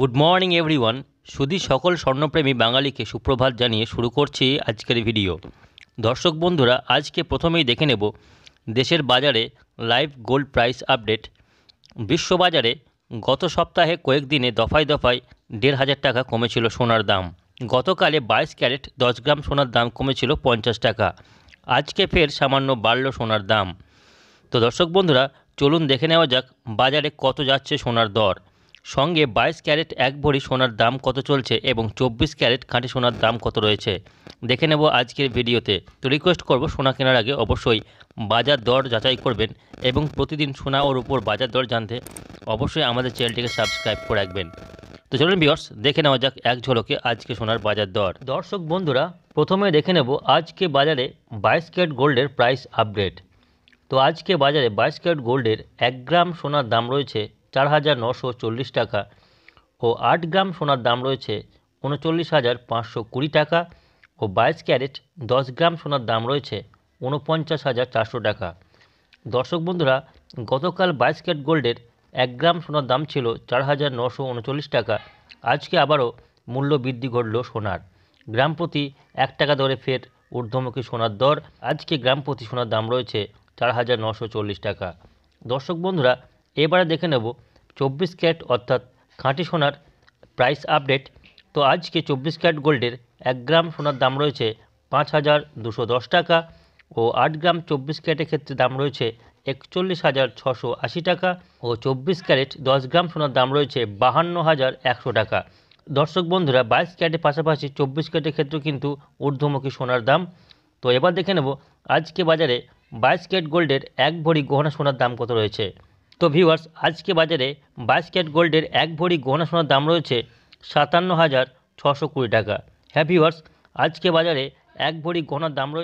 good morning everyone সুধী সকল স্বর্ণপ্রেমী বাঙালিকে সুপ্রভাত জানিয়ে শুরু করছি আজকের ভিডিও দর্শক বন্ধুরা আজকে প্রথমেই দেখে নেব দেশের বাজারে লাইভ গোল্ড প্রাইস আপডেট বিশ্ববাজারে গত সপ্তাহে কয়েকদিনে দফায় দফায় দেড় হাজার টাকা কমেছিল সোনার দাম গতকালে বাইশ ক্যারেট দশ গ্রাম সোনার দাম কমেছিল পঞ্চাশ টাকা আজকে ফের সামান্য বাড়ল সোনার দাম তো দর্শক বন্ধুরা চলুন দেখে নেওয়া যাক বাজারে কত যাচ্ছে সোনার দর সঙ্গে বাইশ ক্যারেট এক ভরি সোনার দাম কত চলছে এবং চব্বিশ ক্যারেট খাঁটি সোনার দাম কত রয়েছে দেখে নেব আজকের ভিডিওতে তো রিকোয়েস্ট করব সোনা কেনার আগে অবশ্যই বাজার দর যাচাই করবেন এবং প্রতিদিন সোনা ওর উপর বাজার দর জানতে অবশ্যই আমাদের চ্যানেলটিকে সাবস্ক্রাইব করে রাখবেন তো চলুন বিয়র্স দেখে নেওয়া যাক এক ঝলকে আজকে সোনার বাজার দর দর্শক বন্ধুরা প্রথমে দেখে নেব আজকে বাজারে বাইশ ক্যারেট গোল্ডের প্রাইস আপডেট তো আজকে বাজারে বাইশ ক্যারেট গোল্ডের এক গ্রাম সোনার দাম রয়েছে চার হাজার নশো চল্লিশ টাকা ও আট গ্রাম সোনার দাম রয়েছে উনচল্লিশ হাজার পাঁচশো কুড়ি টাকা ও বাইশ ক্যারেট দশ গ্রাম সোনার দাম রয়েছে উনপঞ্চাশ হাজার চারশো টাকা দর্শক বন্ধুরা গতকাল বাইশ ক্যারেট গোল্ডের এক গ্রাম সোনার দাম ছিল চার হাজার নশো উনচল্লিশ টাকা আজকে আবারও মূল্য বৃদ্ধি ঘটল সোনার গ্রাম প্রতি এক টাকা দরে ফের ঊর্ধ্বমুখী সোনার দর আজকে গ্রাম প্রতি সোনার দাম রয়েছে চার হাজার নশো চল্লিশ টাকা দর্শক বন্ধুরা এবারে দেখে নেব চব্বিশ ক্যারেট অর্থাৎ খাঁটি সোনার প্রাইস আপডেট তো আজকে চব্বিশ ক্যারেট গোল্ডের এক গ্রাম সোনার দাম রয়েছে পাঁচ হাজার দুশো দশ টাকা ও আট গ্রাম চব্বিশ ক্যারেটের ক্ষেত্রে দাম রয়েছে একচল্লিশ হাজার ছশো আশি টাকা ও চব্বিশ ক্যারেট দশ গ্রাম সোনার দাম রয়েছে বাহান্ন হাজার একশো টাকা দর্শক বন্ধুরা বাইশ ক্যারেটের পাশাপাশি চব্বিশ ক্যারেটের ক্ষেত্রে কিন্তু ঊর্ধ্বমুখী সোনার দাম তো এবার দেখে নেব আজকে বাজারে বাইশ ক্যারেট গোল্ডের এক ভরি গহনা সোনার দাম কত রয়েছে তো ভিউয়ার্স আজকে বাজারে বাইশ ক্যারেট গোল্ডের এক ভরি গহনা সোনার দাম রয়েছে সাতান্ন হাজার ছশো কুড়ি টাকা হ্যাঁ ভিউয়ার্স আজকে বাজারে এক ভরি গহনার দাম রয়েছে